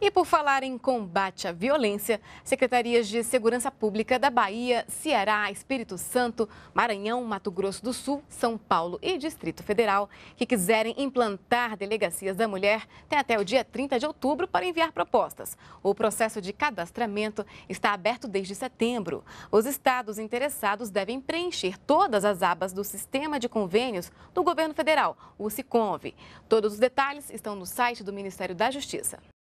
E por falar em combate à violência, secretarias de Segurança Pública da Bahia, Ceará, Espírito Santo, Maranhão, Mato Grosso do Sul, São Paulo e Distrito Federal que quiserem implantar delegacias da mulher têm até o dia 30 de outubro para enviar propostas. O processo de cadastramento está aberto desde setembro. Os estados interessados devem preencher todas as abas do Sistema de Convênios do Governo Federal, o SICOMV. Todos os detalhes estão no site do Ministério da Justiça.